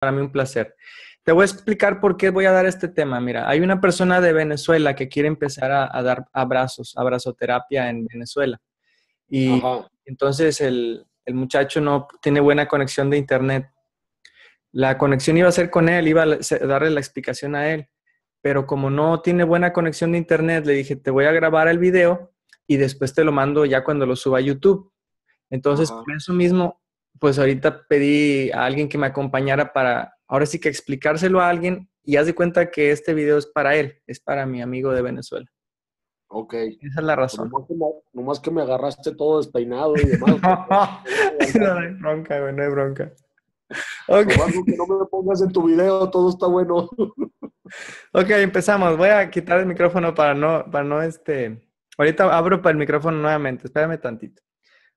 para mí un placer. Te voy a explicar por qué voy a dar este tema. Mira, hay una persona de Venezuela que quiere empezar a, dar abrazos, abrazoterapia en Venezuela. Y entonces el, muchacho no tiene buena conexión de internet. La conexión iba a ser con él, iba a darle la explicación a él. Pero como no tiene buena conexión de internet, le dije, te voy a grabar el video y después te lo mando ya cuando lo suba a YouTube. Entonces, por eso mismo, pues ahorita pedí a alguien que me acompañara para, ahora sí que explicárselo a alguien y haz de cuenta que este video es para él, es para mi amigo de Venezuela. Ok. Esa es la razón. Nomás que me, que me agarraste todo despeinado y demás. no, hay bronca, no hay bronca. no me pongas en tu video, todo está bueno. ok, empezamos. Voy a quitar el micrófono para no, para no este... Ahorita abro para el micrófono nuevamente, espérame tantito.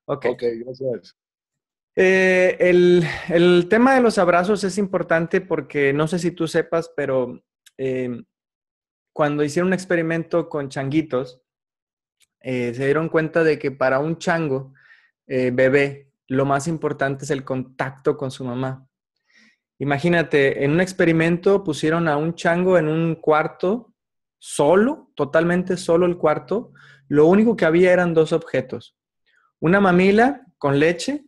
Ok. Ok, gracias. Eh, el, tema de los abrazos es importante porque no sé si tú sepas, pero eh, cuando hicieron un experimento con changuitos, eh, se dieron cuenta de que para un chango bebé, lo más importante es el contacto con su mamá. Imagínate, en un experimento pusieron a un chango en un cuarto solo, totalmente solo el cuarto. Lo único que había eran dos objetos. Una mamila con leche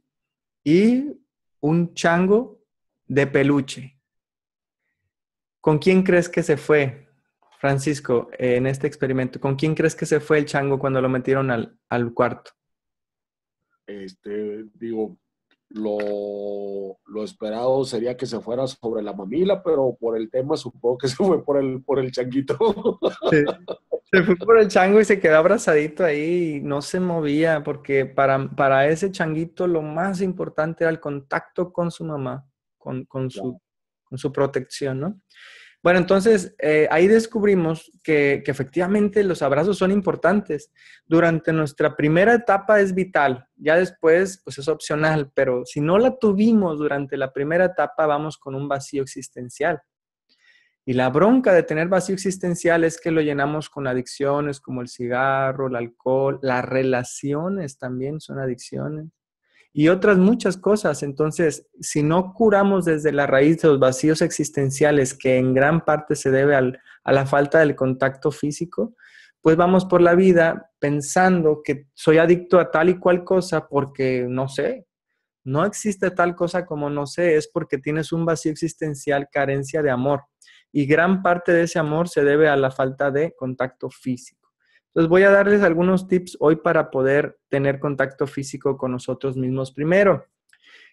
y un chango de peluche. ¿Con quién crees que se fue, Francisco, en este experimento? ¿Con quién crees que se fue el chango cuando lo metieron al, cuarto? Este, digo, lo, esperado sería que se fuera sobre la mamila, pero por el tema supongo que se fue por el, por el changuito. Se fue por el chango y se quedó abrazadito ahí y no se movía, porque para, para ese changuito lo más importante era el contacto con su mamá, con, con, su, con su protección, ¿no? Bueno, entonces eh, ahí descubrimos que, que, efectivamente los abrazos son importantes. Durante nuestra primera etapa es vital, ya después pues es opcional, pero si no la tuvimos durante la primera etapa vamos con un vacío existencial. Y la bronca de tener vacío existencial es que lo llenamos con adicciones como el cigarro, el alcohol, las relaciones también son adicciones y otras muchas cosas. Entonces, si no curamos desde la raíz de los vacíos existenciales, que en gran parte se debe a la falta del contacto físico, pues vamos por la vida pensando que soy adicto a tal y cual cosa porque no sé. No existe tal cosa como no sé, es porque tienes un vacío existencial, carencia de amor. Y gran parte de ese amor se debe a la falta de contacto físico. Les voy a darles algunos tips hoy para poder tener contacto físico con nosotros mismos primero.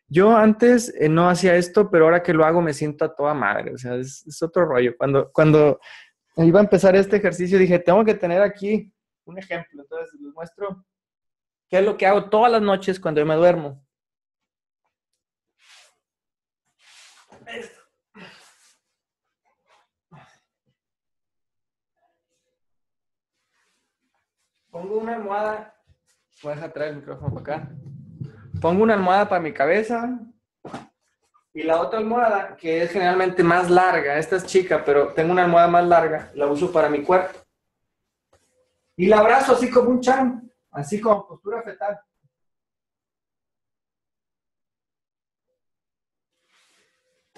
Yo antes eh, no hacía esto, pero ahora que lo hago me siento a toda madre. O sea, es, otro rollo. Cuando, cuando iba a empezar este ejercicio dije, tengo que tener aquí un ejemplo. Entonces les muestro qué es lo que hago todas las noches cuando me duermo. Pongo una almohada. Voy a dejar traer el micrófono para acá. Pongo una almohada para mi cabeza. Y la otra almohada, que es generalmente más larga, esta es chica, pero tengo una almohada más larga, la uso para mi cuerpo. Y la abrazo así como un charm así como postura fetal.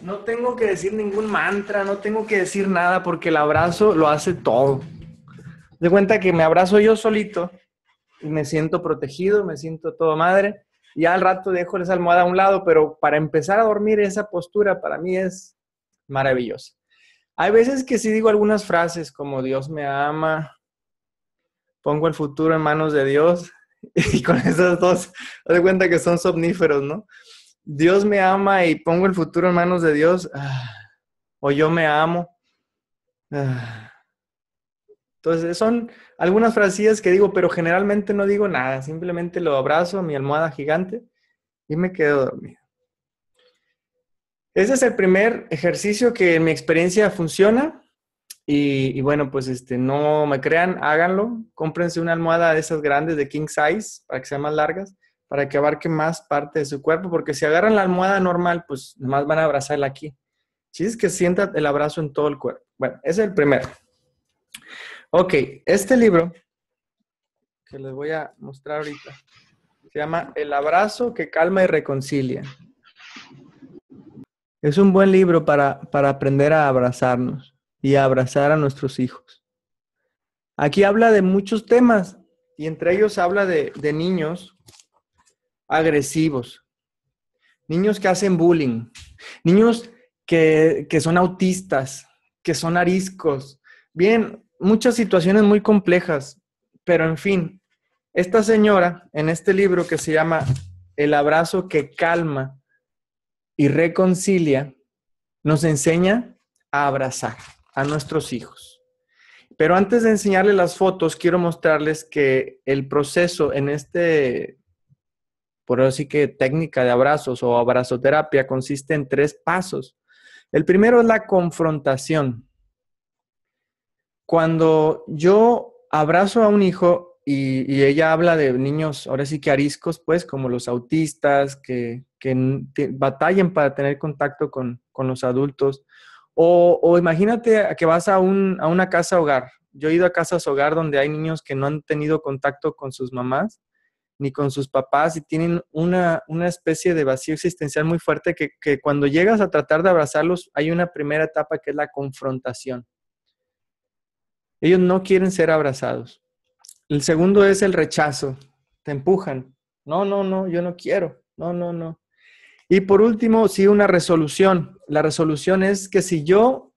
No tengo que decir ningún mantra, no tengo que decir nada porque el abrazo lo hace todo. De cuenta que me abrazo yo solito y me siento protegido, me siento todo madre. Y al rato dejo esa almohada a un lado, pero para empezar a dormir esa postura para mí es maravillosa. Hay veces que sí digo algunas frases como Dios me ama, pongo el futuro en manos de Dios y con esas dos, de cuenta que son somníferos, ¿no? Dios me ama y pongo el futuro en manos de Dios, ah, o yo me amo. Ah, entonces, son algunas frases que digo, pero generalmente no digo nada, simplemente lo abrazo a mi almohada gigante y me quedo dormido. Ese es el primer ejercicio que en mi experiencia funciona. Y, bueno, pues este, no me crean, háganlo. Cómprense una almohada de esas grandes de king size para que sean más largas, para que abarque más parte de su cuerpo, porque si agarran la almohada normal, pues más van a abrazarla aquí. Si es que sienta el abrazo en todo el cuerpo. Bueno, ese es el primero. Ok, este libro que les voy a mostrar ahorita se llama El abrazo que calma y reconcilia. Es un buen libro para, aprender a abrazarnos y a abrazar a nuestros hijos. Aquí habla de muchos temas y entre ellos habla de, niños agresivos, niños que hacen bullying, niños que, que, son autistas, que son ariscos. Bien, muchas situaciones muy complejas, pero en fin, esta señora en este libro que se llama El abrazo que calma y reconcilia, nos enseña a abrazar a nuestros hijos. Pero antes de enseñarles las fotos, quiero mostrarles que el proceso en este, por así que técnica de abrazos o abrazoterapia consiste en tres pasos. El primero es la confrontación cuando yo abrazo a un hijo y, ella habla de niños, ahora sí que ariscos, pues, como los autistas, que, que batallan para tener contacto con, los adultos, o, imagínate que vas a, una casa hogar. Yo he ido a casas hogar donde hay niños que no han tenido contacto con sus mamás ni con sus papás y tienen una, especie de vacío existencial muy fuerte que, que cuando llegas a tratar de abrazarlos hay una primera etapa que es la confrontación ellos no quieren ser abrazados. El segundo es el rechazo. Te empujan. No, no, no, yo no quiero. No, no, no. Y por último, sí, una resolución. La resolución es que si yo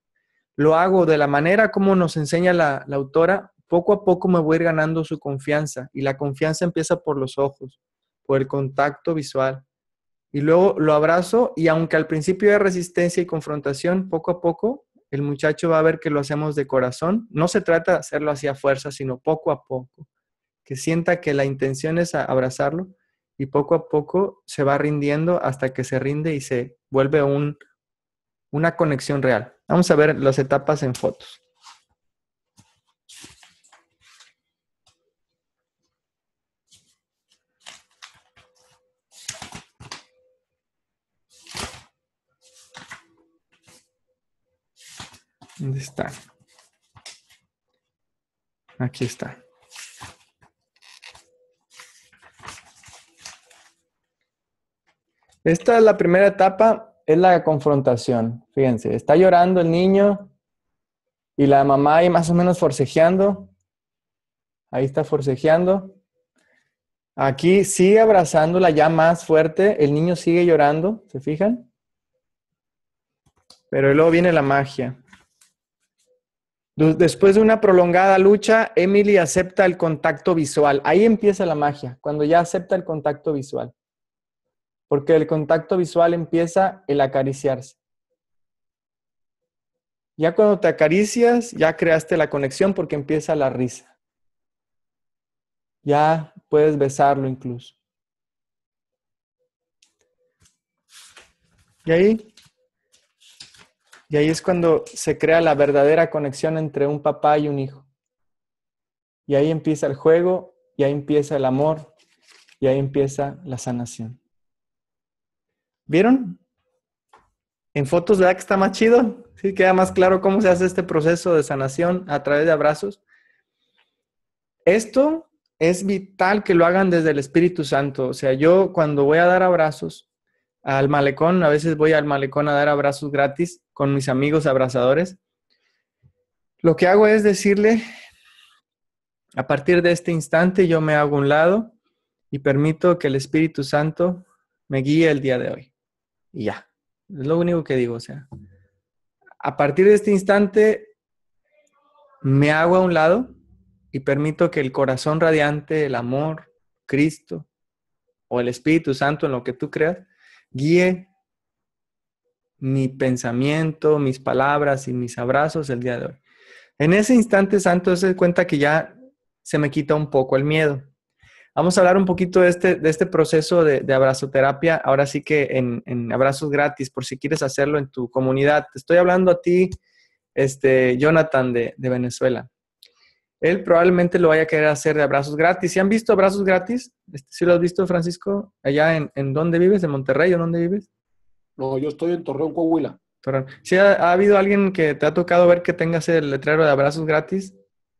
lo hago de la manera como nos enseña la, autora, poco a poco me voy a ir ganando su confianza. Y la confianza empieza por los ojos, por el contacto visual. Y luego lo abrazo y aunque al principio hay resistencia y confrontación, poco a poco el muchacho va a ver que lo hacemos de corazón. No se trata de hacerlo hacia fuerza, sino poco a poco. Que sienta que la intención es abrazarlo y poco a poco se va rindiendo hasta que se rinde y se vuelve una conexión real. Vamos a ver las etapas en fotos. ¿Dónde está? Aquí está. Esta es la primera etapa, es la confrontación. Fíjense, está llorando el niño y la mamá ahí más o menos forcejeando. Ahí está forcejeando. Aquí sigue abrazándola ya más fuerte. El niño sigue llorando, ¿se fijan? Pero luego viene la magia. Después de una prolongada lucha, Emily acepta el contacto visual. Ahí empieza la magia, cuando ya acepta el contacto visual. Porque el contacto visual empieza el acariciarse. Ya cuando te acaricias, ya creaste la conexión porque empieza la risa. Ya puedes besarlo incluso. Y ahí y ahí es cuando se crea la verdadera conexión entre un papá y un hijo. Y ahí empieza el juego, y ahí empieza el amor, y ahí empieza la sanación. ¿Vieron? En fotos, ¿verdad que está más chido? Sí, queda más claro cómo se hace este proceso de sanación a través de abrazos. Esto es vital que lo hagan desde el Espíritu Santo. O sea, yo cuando voy a dar abrazos, al malecón, a veces voy al malecón a dar abrazos gratis con mis amigos abrazadores. Lo que hago es decirle, a partir de este instante yo me hago un lado y permito que el Espíritu Santo me guíe el día de hoy. Y ya, es lo único que digo, o sea, a partir de este instante me hago a un lado y permito que el corazón radiante, el amor, Cristo o el Espíritu Santo, en lo que tú creas, guíe mi pensamiento, mis palabras y mis abrazos el día de hoy. En ese instante santo se cuenta que ya se me quita un poco el miedo. Vamos a hablar un poquito de este, de este proceso de, abrazoterapia, ahora sí que en, abrazos gratis, por si quieres hacerlo en tu comunidad. Te estoy hablando a ti, este, Jonathan de Venezuela él probablemente lo vaya a querer hacer de abrazos gratis. ¿Se han visto abrazos gratis? Este, ¿Sí lo has visto, Francisco? ¿Allá en, dónde vives? ¿En Monterrey o en dónde vives? No, yo estoy en Torreón, Coahuila. Torreón. ha, habido alguien que te ha tocado ver que tengas el letrero de abrazos gratis?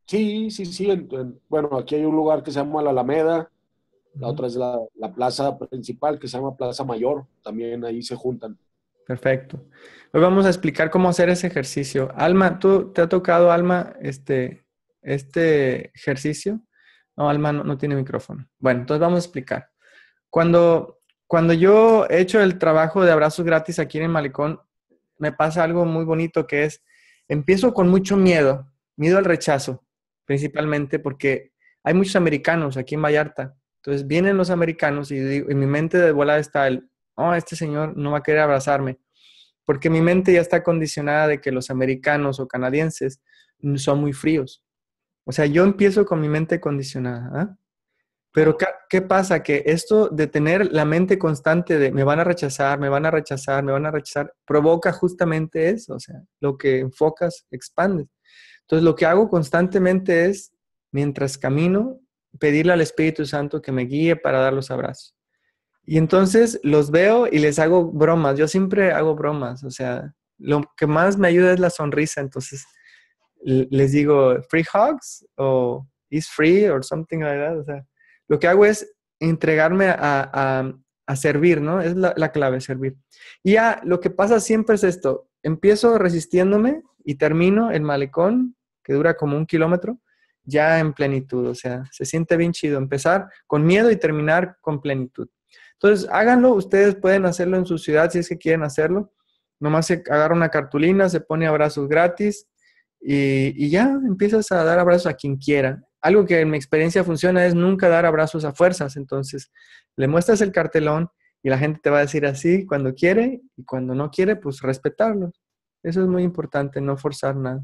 Sí, sí, sí. bueno, aquí hay un lugar que se llama La Alameda. La otra es la, la plaza principal que se llama Plaza Mayor. También ahí se juntan. Perfecto. Hoy vamos a explicar cómo hacer ese ejercicio. Alma, tú te ha tocado, Alma, este, este ejercicio. No, Alma no, tiene micrófono. Bueno, entonces vamos a explicar. Cuando, cuando yo he hecho el trabajo de abrazos gratis aquí en el malecón, me pasa algo muy bonito que es, empiezo con mucho miedo, miedo al rechazo, principalmente porque hay muchos americanos aquí en Vallarta. Entonces vienen los americanos y en mi mente de volada está el, oh, este señor no va a querer abrazarme, porque mi mente ya está condicionada de que los americanos o canadienses son muy fríos. O sea, yo empiezo con mi mente condicionada. ¿ah? Pero ¿qué, pasa? Que esto de tener la mente constante de me van a rechazar, me van a rechazar, me van a rechazar, provoca justamente eso. O sea, lo que enfocas, expandes. Entonces, lo que hago constantemente es, mientras camino, pedirle al Espíritu Santo que me guíe para dar los abrazos. Y entonces los veo y les hago bromas. Yo siempre hago bromas. O sea, lo que más me ayuda es la sonrisa. Entonces, les digo free hugs o is free or something like that. O sea, lo que hago es entregarme a, a, servir, ¿no? Es la, la, clave, servir. Y ya, lo que pasa siempre es esto. Empiezo resistiéndome y termino el malecón, que dura como un kilómetro, ya en plenitud. O sea, se siente bien chido empezar con miedo y terminar con plenitud. Entonces, háganlo. Ustedes pueden hacerlo en su ciudad si es que quieren hacerlo. Nomás se agarra una cartulina, se pone abrazos gratis, y, ya empiezas a dar abrazos a quien quiera. Algo que en mi experiencia funciona es nunca dar abrazos a fuerzas. Entonces, le muestras el cartelón y la gente te va a decir así cuando quiere y cuando no quiere, pues respetarlo. Eso es muy importante, no forzar nada.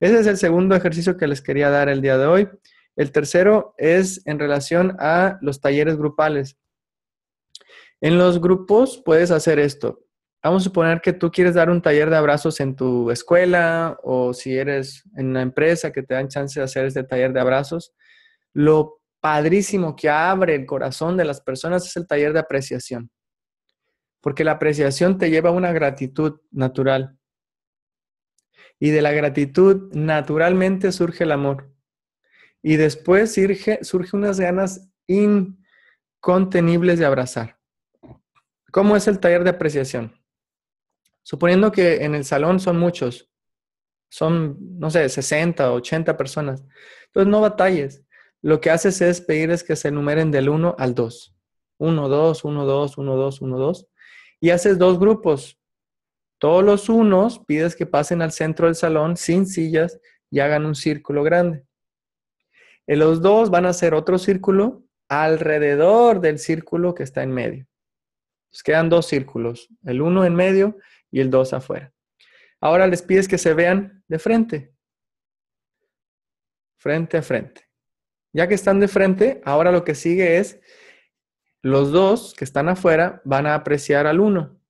Ese es el segundo ejercicio que les quería dar el día de hoy. El tercero es en relación a los talleres grupales. En los grupos puedes hacer esto vamos a suponer que tú quieres dar un taller de abrazos en tu escuela o si eres en una empresa que te dan chance de hacer este taller de abrazos, lo padrísimo que abre el corazón de las personas es el taller de apreciación. Porque la apreciación te lleva a una gratitud natural. Y de la gratitud naturalmente surge el amor. Y después surge, surge unas ganas incontenibles de abrazar. ¿Cómo es el taller de apreciación? Suponiendo que en el salón son muchos, son, no sé, 60, 80 personas. Entonces no batalles. Lo que haces es pedirles que se enumeren del 1 al 2. 1, 2, 1, 2, 1, 2, 1, 2. Y haces dos grupos. Todos los unos pides que pasen al centro del salón sin sillas y hagan un círculo grande. En los dos van a hacer otro círculo alrededor del círculo que está en medio. Entonces quedan dos círculos, el uno en medio y el 2 afuera. Ahora les pides que se vean de frente, frente a frente. Ya que están de frente, ahora lo que sigue es, los dos que están afuera van a apreciar al 1. O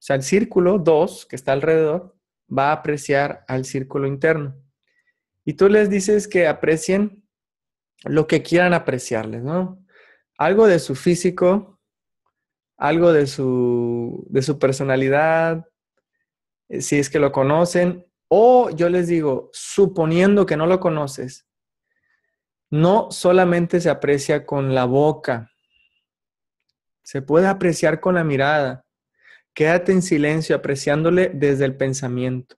sea, el círculo 2 que está alrededor va a apreciar al círculo interno. Y tú les dices que aprecien lo que quieran apreciarles, ¿no? Algo de su físico, algo de su, de su personalidad, eh, si es que lo conocen, o yo les digo, suponiendo que no lo conoces, no solamente se aprecia con la boca, se puede apreciar con la mirada. Quédate en silencio apreciándole desde el pensamiento.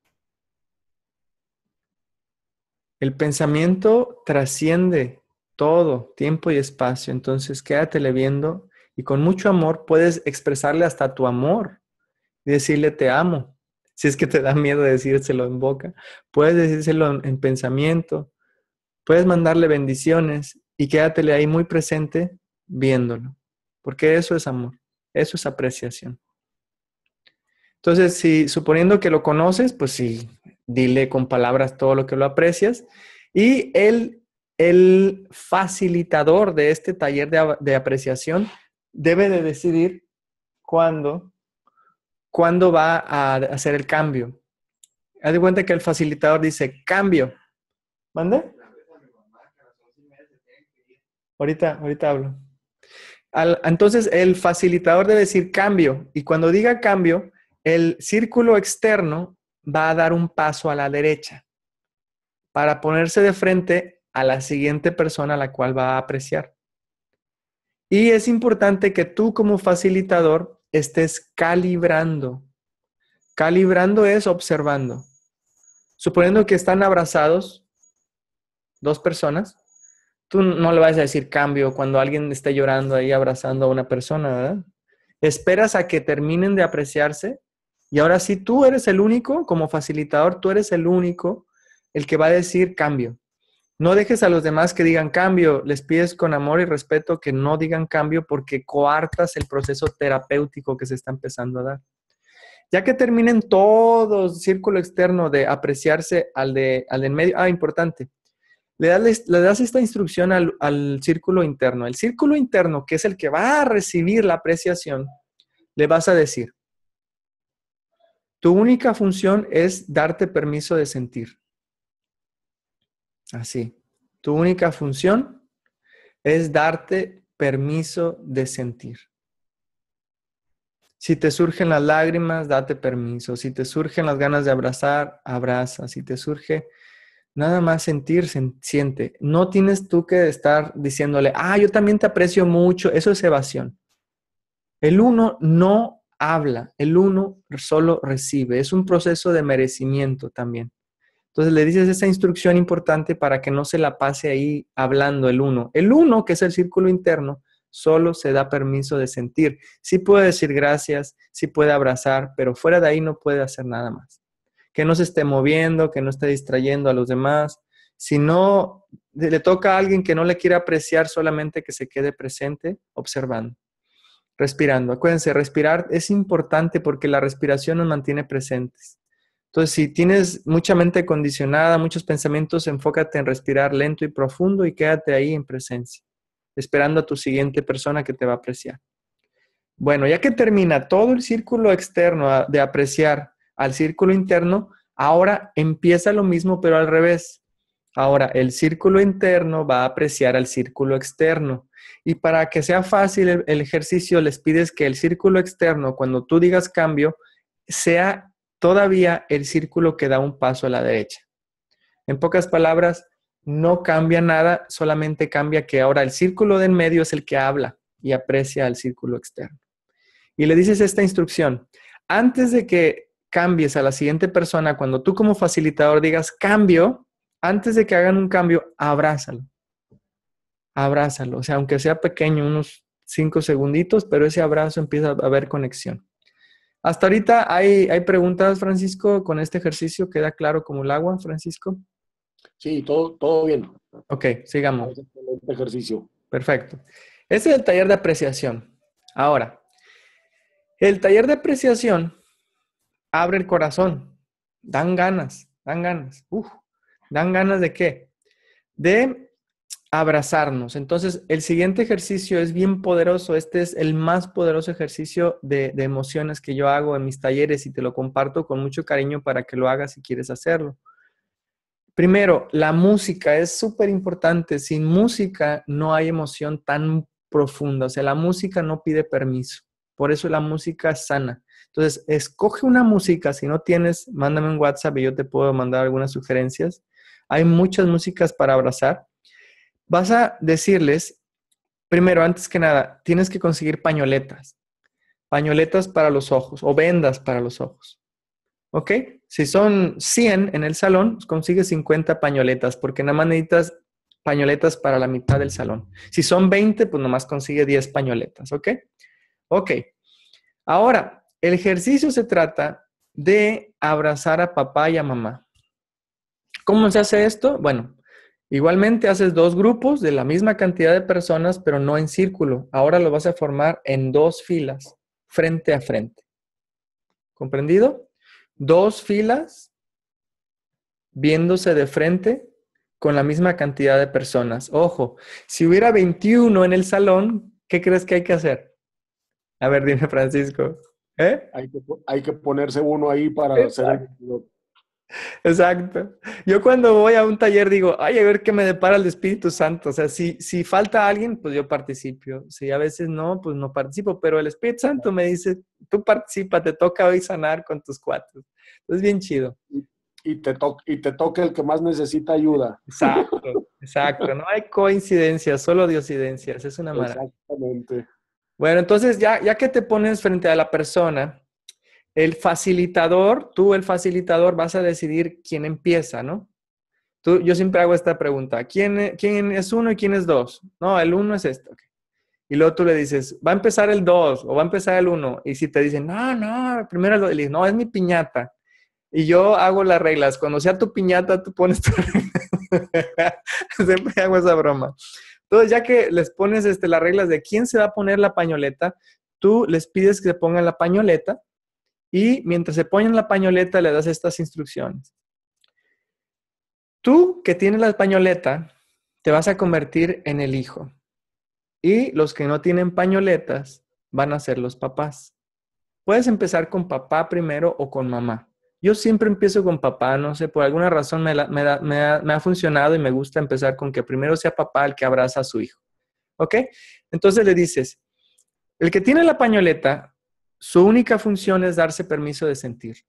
El pensamiento trasciende todo, tiempo y espacio, entonces quédatele viendo y con mucho amor puedes expresarle hasta tu amor decirle te amo, si es que te da miedo decírselo en boca, puedes decírselo en, pensamiento, puedes mandarle bendiciones y quédatele ahí muy presente viéndolo, porque eso es amor, eso es apreciación. Entonces, si suponiendo que lo conoces, pues sí, dile con palabras todo lo que lo aprecias. Y el, el facilitador de este taller de, de apreciación debe de decidir cuándo cuándo va a hacer el cambio. Haz de cuenta que el facilitador dice, cambio. ¿Mande? Ahorita, ahorita hablo. entonces, el facilitador debe decir cambio. Y cuando diga cambio, el círculo externo va a dar un paso a la derecha para ponerse de frente a la siguiente persona a la cual va a apreciar. Y es importante que tú como facilitador estés calibrando. Calibrando es observando. Suponiendo que están abrazados dos personas, tú no le vas a decir cambio cuando alguien esté llorando ahí abrazando a una persona, ¿verdad? Esperas a que terminen de apreciarse y ahora sí tú eres el único, como facilitador, tú eres el único el que va a decir cambio. No dejes a los demás que digan cambio, les pides con amor y respeto que no digan cambio porque coartas el proceso terapéutico que se está empezando a dar. Ya que terminen todo el círculo externo de apreciarse al de, al medio, ah, importante, le das, le das, esta instrucción al, al, círculo interno. El círculo interno, que es el que va a recibir la apreciación, le vas a decir, tu única función es darte permiso de sentir. Así. Tu única función es darte permiso de sentir. Si te surgen las lágrimas, date permiso. Si te surgen las ganas de abrazar, abraza. Si te surge nada más sentir, siente. No tienes tú que estar diciéndole, ah, yo también te aprecio mucho. Eso es evasión. El uno no habla, el uno solo recibe. Es un proceso de merecimiento también. Entonces le dices esa instrucción importante para que no se la pase ahí hablando el uno. El uno, que es el círculo interno, solo se da permiso de sentir. Sí puede decir gracias, sí puede abrazar, pero fuera de ahí no puede hacer nada más. Que no se esté moviendo, que no esté distrayendo a los demás. Si no le toca a alguien que no le quiere apreciar, solamente que se quede presente observando, respirando. Acuérdense, respirar es importante porque la respiración nos mantiene presentes. Entonces, si tienes mucha mente condicionada, muchos pensamientos, enfócate en respirar lento y profundo y quédate ahí en presencia, esperando a tu siguiente persona que te va a apreciar. Bueno, ya que termina todo el círculo externo de apreciar al círculo interno, ahora empieza lo mismo pero al revés. Ahora, el círculo interno va a apreciar al círculo externo. Y para que sea fácil el ejercicio, les pides que el círculo externo, cuando tú digas cambio, sea todavía el círculo que da un paso a la derecha. En pocas palabras, no cambia nada, solamente cambia que ahora el círculo de en medio es el que habla y aprecia al círculo externo. Y le dices esta instrucción, antes de que cambies a la siguiente persona, cuando tú como facilitador digas cambio, antes de que hagan un cambio, abrázalo. Abrázalo, o sea, aunque sea pequeño, unos cinco segunditos, pero ese abrazo empieza a haber conexión. Hasta ahorita hay, preguntas, Francisco, con este ejercicio. ¿Queda claro como el agua, Francisco? Sí, todo, todo bien. Ok, sigamos. Este ejercicio. Perfecto. Ese es el taller de apreciación. Ahora, el taller de apreciación abre el corazón, dan ganas, dan ganas. Uf, dan ganas de qué? De abrazarnos. Entonces, el siguiente ejercicio es bien poderoso. Este es el más poderoso ejercicio de, emociones que yo hago en mis talleres y te lo comparto con mucho cariño para que lo hagas si quieres hacerlo. Primero, la música es súper importante. Sin música no hay emoción tan profunda. O sea, la música no pide permiso. Por eso la música es sana. Entonces, escoge una música. Si no tienes, mándame un WhatsApp y yo te puedo mandar algunas sugerencias. Hay muchas músicas para abrazar Vas a decirles, primero, antes que nada, tienes que conseguir pañoletas. Pañoletas para los ojos o vendas para los ojos. ¿Ok? Si son 100 en el salón, consigue 50 pañoletas porque nada más necesitas pañoletas para la mitad del salón. Si son 20, pues nomás consigue 10 pañoletas. ¿Ok? Ok. Ahora, el ejercicio se trata de abrazar a papá y a mamá. ¿Cómo se hace esto? Bueno, Igualmente haces dos grupos de la misma cantidad de personas, pero no en círculo. Ahora lo vas a formar en dos filas, frente a frente. ¿Comprendido? Dos filas viéndose de frente con la misma cantidad de personas. Ojo, si hubiera 21 en el salón, ¿qué crees que hay que hacer? A ver, dime Francisco. ¿Eh? Hay, que, ponerse uno ahí para eh, hacer Exacto. Yo cuando voy a un taller digo, ay, a ver qué me depara el Espíritu Santo. O sea, si, si falta alguien, pues yo participo. Si a veces no, pues no participo. Pero el Espíritu Santo me dice, tú participa, te toca hoy sanar con tus cuatro. Es bien chido. Y te, toca el que más necesita ayuda. Exacto, exacto. No hay coincidencias, solo diosidencias. Es una maravilla. Exactamente. Bueno, entonces ya, ya que te pones frente a la persona, el facilitador, tú el facilitador vas a decidir quién empieza, ¿no? Tú, yo siempre hago esta pregunta, ¿quién, es uno y quién es dos? No, el uno es esto Y luego tú le dices, va a empezar el dos o va a empezar el uno. Y si te dicen, no, no, primero el dices, no, es mi piñata. Y yo hago las reglas. Cuando sea tu piñata, tú pones tu Siempre hago esa broma. Entonces, ya que les pones este, las reglas de quién se va a poner la pañoleta, tú les pides que se pongan la pañoleta y mientras se ponen la pañoleta le das estas instrucciones. Tú que tienes la pañoleta, te vas a convertir en el hijo. Y los que no tienen pañoletas van a ser los papás. Puedes empezar con papá primero o con mamá. Yo siempre empiezo con papá, no sé, por alguna razón me, ha funcionado y me gusta empezar con que primero sea papá el que abraza a su hijo. ¿Ok? Entonces le dices, el que tiene la pañoleta su única función es darse permiso de sentir.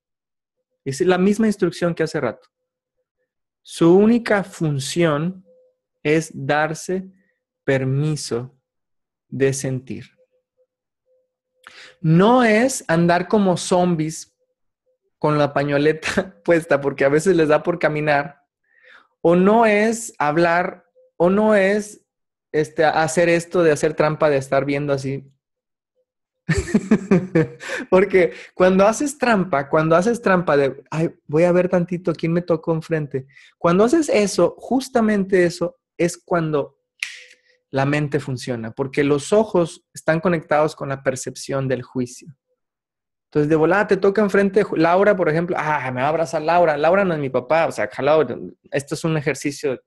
Es la misma instrucción que hace rato. Su única función es darse permiso de sentir. No es andar como zombies con la pañoleta puesta porque a veces les da por caminar. O no es hablar, o no es este, hacer esto de hacer trampa, de estar viendo así Porque cuando haces trampa, cuando haces trampa de, voy a ver tantito quién me tocó enfrente, cuando haces eso, justamente eso es cuando la mente funciona, porque los ojos están conectados con la percepción del juicio. Entonces, de volada te toca enfrente Laura, por ejemplo, ah, me va a abrazar Laura, Laura no es mi papá, o sea, Laura, esto es un ejercicio,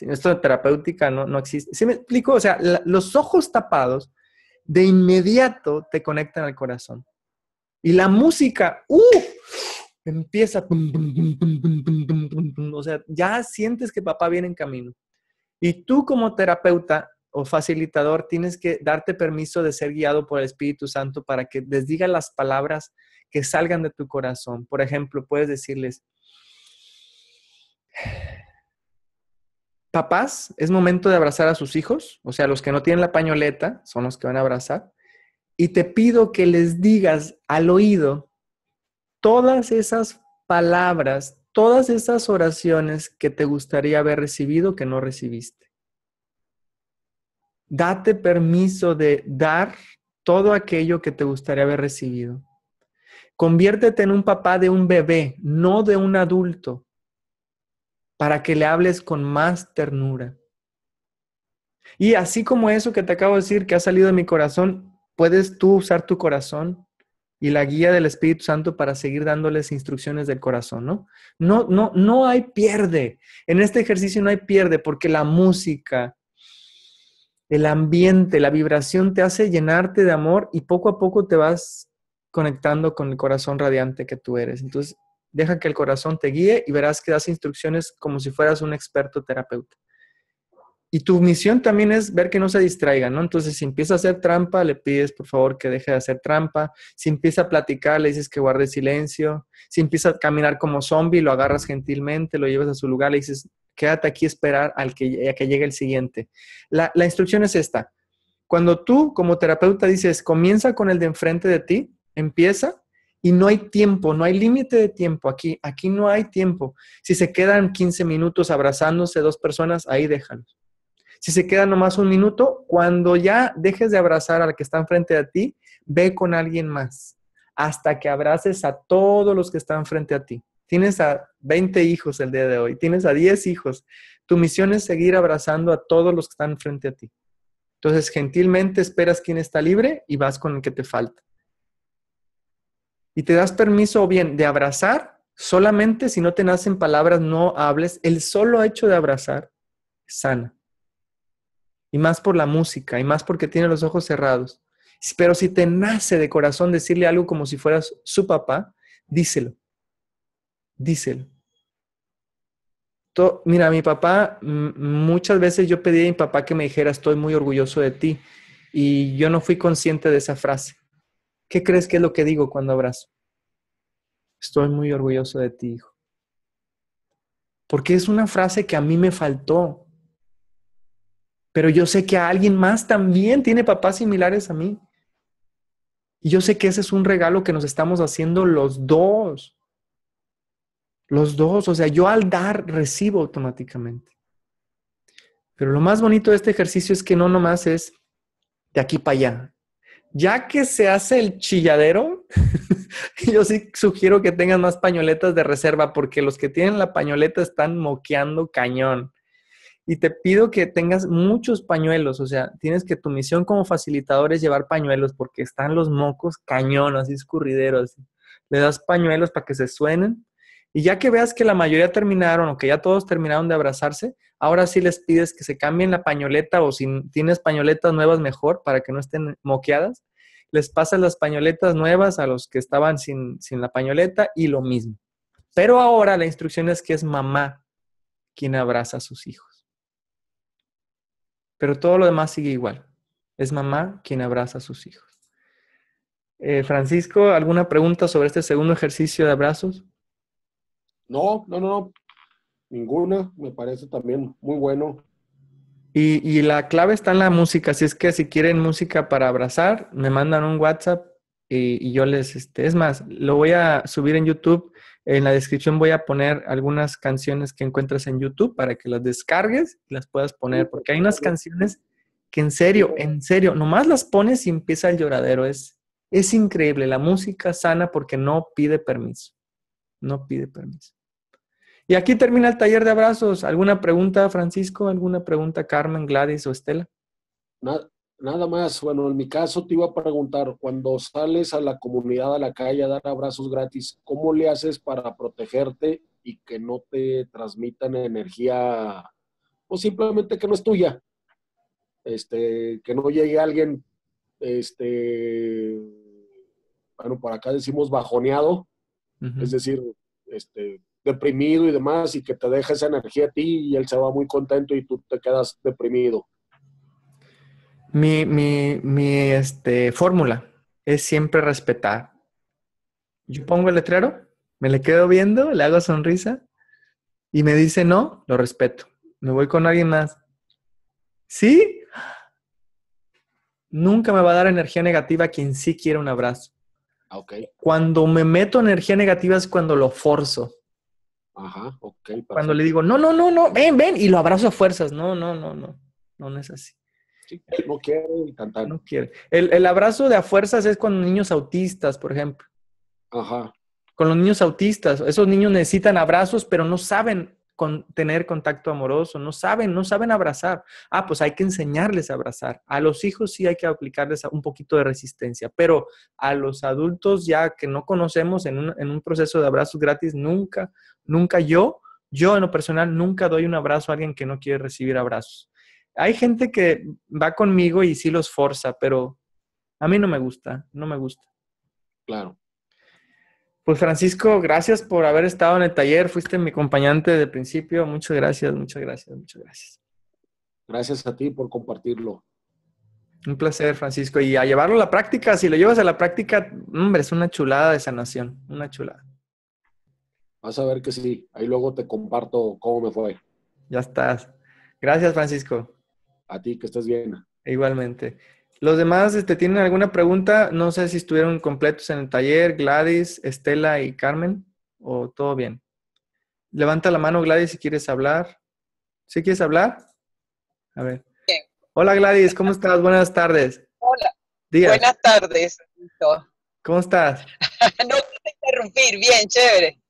esto de terapéutica no, no existe. si me explico? O sea, los ojos tapados de inmediato te conectan al corazón. Y la música, ¡uh! Empieza. o sea, ya sientes que papá viene en camino. Y tú como terapeuta o facilitador tienes que darte permiso de ser guiado por el Espíritu Santo para que les diga las palabras que salgan de tu corazón. Por ejemplo, puedes decirles, papás, es momento de abrazar a sus hijos, o sea, los que no tienen la pañoleta son los que van a abrazar, y te pido que les digas al oído todas esas palabras, todas esas oraciones que te gustaría haber recibido que no recibiste. Date permiso de dar todo aquello que te gustaría haber recibido. Conviértete en un papá de un bebé, no de un adulto para que le hables con más ternura. Y así como eso que te acabo de decir, que ha salido de mi corazón, puedes tú usar tu corazón y la guía del Espíritu Santo para seguir dándoles instrucciones del corazón, ¿no? No, no, no hay pierde. En este ejercicio no hay pierde porque la música, el ambiente, la vibración te hace llenarte de amor y poco a poco te vas conectando con el corazón radiante que tú eres. Entonces, Deja que el corazón te guíe y verás que das instrucciones como si fueras un experto terapeuta. Y tu misión también es ver que no se distraigan, ¿no? Entonces, si empieza a hacer trampa, le pides por favor que deje de hacer trampa. Si empieza a platicar, le dices que guarde silencio. Si empieza a caminar como zombie, lo agarras gentilmente, lo llevas a su lugar, le dices, quédate aquí a esperar al que, a que llegue el siguiente. La, la instrucción es esta. Cuando tú como terapeuta dices, comienza con el de enfrente de ti, empieza, y no hay tiempo, no hay límite de tiempo aquí. Aquí no hay tiempo. Si se quedan 15 minutos abrazándose dos personas, ahí déjalos. Si se queda nomás un minuto, cuando ya dejes de abrazar al que está enfrente de ti, ve con alguien más hasta que abraces a todos los que están frente a ti. Tienes a 20 hijos el día de hoy, tienes a 10 hijos. Tu misión es seguir abrazando a todos los que están frente a ti. Entonces, gentilmente esperas quien está libre y vas con el que te falta. Y te das permiso o bien de abrazar, solamente si no te nacen palabras, no hables. El solo hecho de abrazar sana. Y más por la música, y más porque tiene los ojos cerrados. Pero si te nace de corazón decirle algo como si fueras su papá, díselo. Díselo. mira, mi papá, muchas veces yo pedí a mi papá que me dijera, estoy muy orgulloso de ti. Y yo no fui consciente de esa frase. ¿Qué crees que es lo que digo cuando abrazo? Estoy muy orgulloso de ti, hijo. Porque es una frase que a mí me faltó. Pero yo sé que a alguien más también tiene papás similares a mí. Y yo sé que ese es un regalo que nos estamos haciendo los dos. Los dos. O sea, yo al dar recibo automáticamente. Pero lo más bonito de este ejercicio es que no nomás es de aquí para allá, ya que se hace el chilladero, yo sí sugiero que tengas más pañoletas de reserva porque los que tienen la pañoleta están moqueando cañón. Y te pido que tengas muchos pañuelos, o sea, tienes que tu misión como facilitador es llevar pañuelos porque están los mocos cañón, así escurrideros. Le das pañuelos para que se suenen y ya que veas que la mayoría terminaron o que ya todos terminaron de abrazarse, ahora sí les pides que se cambien la pañoleta o si tienes pañoletas nuevas mejor para que no estén moqueadas, les pasas las pañoletas nuevas a los que estaban sin, la pañoleta y lo mismo. Pero ahora la instrucción es que es mamá quien abraza a sus hijos. Pero todo lo demás sigue igual. Es mamá quien abraza a sus hijos. Eh, Francisco, ¿alguna pregunta sobre este segundo ejercicio de abrazos? No, no, no, Ninguna. Me parece también muy bueno. Y, la clave está en la música. Si es que si quieren música para abrazar, me mandan un WhatsApp y, yo les, este, es más, lo voy a subir en YouTube. En la descripción voy a poner algunas canciones que encuentras en YouTube para que las descargues y las puedas poner, porque hay unas canciones que en serio, en serio, nomás las pones y empieza el lloradero. Es, es increíble, la música sana porque no pide permiso, no pide permiso. Y aquí termina el taller de abrazos. ¿Alguna pregunta, Francisco? ¿Alguna pregunta, Carmen, Gladys o Estela? Nada, más. Bueno, en mi caso te iba a preguntar, cuando sales a la comunidad, a la calle a dar abrazos gratis, ¿cómo le haces para protegerte y que no te transmitan energía o pues, simplemente que no es tuya? Este, que no llegue alguien, este, bueno, por acá decimos bajoneado, es decir, este, deprimido y demás y que te deja esa energía a ti y él se va muy contento y tú te quedas deprimido. Mi, mi, mi este, fórmula es siempre respetar. Yo pongo el letrero, me le quedo viendo, le hago sonrisa y me dice no, lo respeto. Me voy con alguien más. ¿Sí? Nunca me va a dar energía negativa quien sí quiere un abrazo. Ah, cuando me meto energía negativa es cuando lo forzo. Ajá, ok. Cuando le digo, no, no, no, no, ven, ven, y lo abrazo a fuerzas. No, no, no, no, no, es así. Sí, no quiere cantar. No quiere. El, el, abrazo de a fuerzas es con niños autistas, por ejemplo. Ajá. Con los niños autistas. Esos niños necesitan abrazos, pero no saben tener contacto amoroso, no saben, no saben abrazar. Ah, pues hay que enseñarles a abrazar. A los hijos sí hay que aplicarles un poquito de resistencia, pero a los adultos ya que no conocemos en un, en un proceso de abrazos gratis, nunca, nunca yo, yo en lo personal nunca doy un abrazo a alguien que no quiere recibir abrazos. Hay gente que va conmigo y sí los forza, pero a mí no me gusta, no me gusta. Claro. Pues Francisco, gracias por haber estado en el taller, fuiste mi acompañante de principio, muchas gracias, muchas gracias, muchas gracias. Gracias a ti por compartirlo. Un placer, Francisco. Y a llevarlo a la práctica, si lo llevas a la práctica, hombre, es una chulada de sanación, una chulada. Vas a ver que sí, ahí luego te comparto cómo me fue. Ya estás. Gracias, Francisco. A ti, que estás bien. Igualmente. Los demás te este, tienen alguna pregunta. No sé si estuvieron completos en el taller, Gladys, Estela y Carmen, o todo bien. Levanta la mano, Gladys, si quieres hablar. ¿Sí quieres hablar? A ver. Hola, Gladys, ¿cómo estás? Buenas tardes. Hola. Buenas tardes. ¿Cómo estás? no quiero interrumpir, bien, chévere.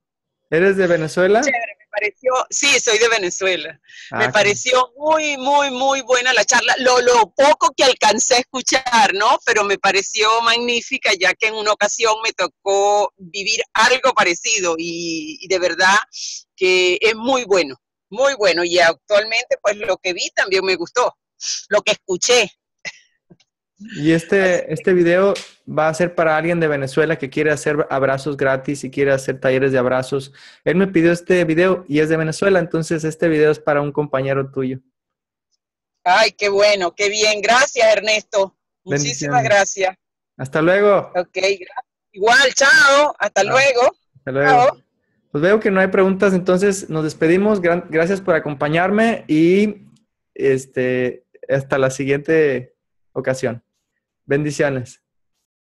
¿Eres de Venezuela? sí, soy de Venezuela. me ah, pareció muy, muy, muy buena la charla. Lo, lo poco que alcancé a escuchar, ¿no? Pero me pareció magnífica, ya que en una ocasión me tocó vivir algo parecido y de verdad que es muy bueno, muy bueno. Y actualmente, pues lo que vi también me gustó, lo que escuché. Y este, este video va a ser para alguien de Venezuela que quiere hacer abrazos gratis y quiere hacer talleres de abrazos. Él me pidió este video y es de Venezuela, entonces este video es para un compañero tuyo. Ay, qué bueno, qué bien. Gracias, Ernesto. Muchísimas gracias. Hasta luego. Ok, Igual, chao. Hasta luego. Hasta luego. Pues veo que no hay preguntas, entonces nos despedimos. gracias por acompañarme y este, hasta la siguiente ocasión. Bendiciones.